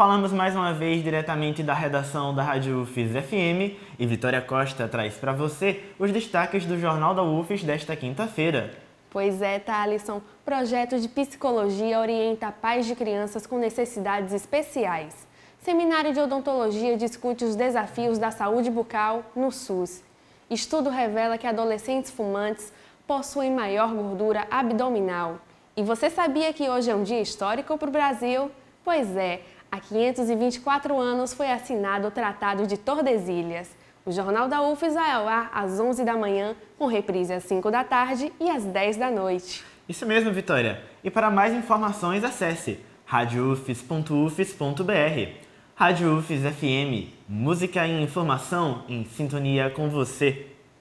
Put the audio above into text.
Falamos mais uma vez diretamente da redação da Rádio UFES FM e Vitória Costa traz para você os destaques do Jornal da UFES desta quinta-feira. Pois é, Thalisson. Projeto de Psicologia orienta pais de crianças com necessidades especiais. Seminário de Odontologia discute os desafios da saúde bucal no SUS. Estudo revela que adolescentes fumantes possuem maior gordura abdominal. E você sabia que hoje é um dia histórico para o Brasil? Pois é, Há 524 anos foi assinado o Tratado de Tordesilhas. O Jornal da UFES vai é ao ar às 11 da manhã, com reprise às 5 da tarde e às 10 da noite. Isso mesmo, Vitória. E para mais informações, acesse radioufes.ufes.br. Rádio UFES FM, música e informação em sintonia com você.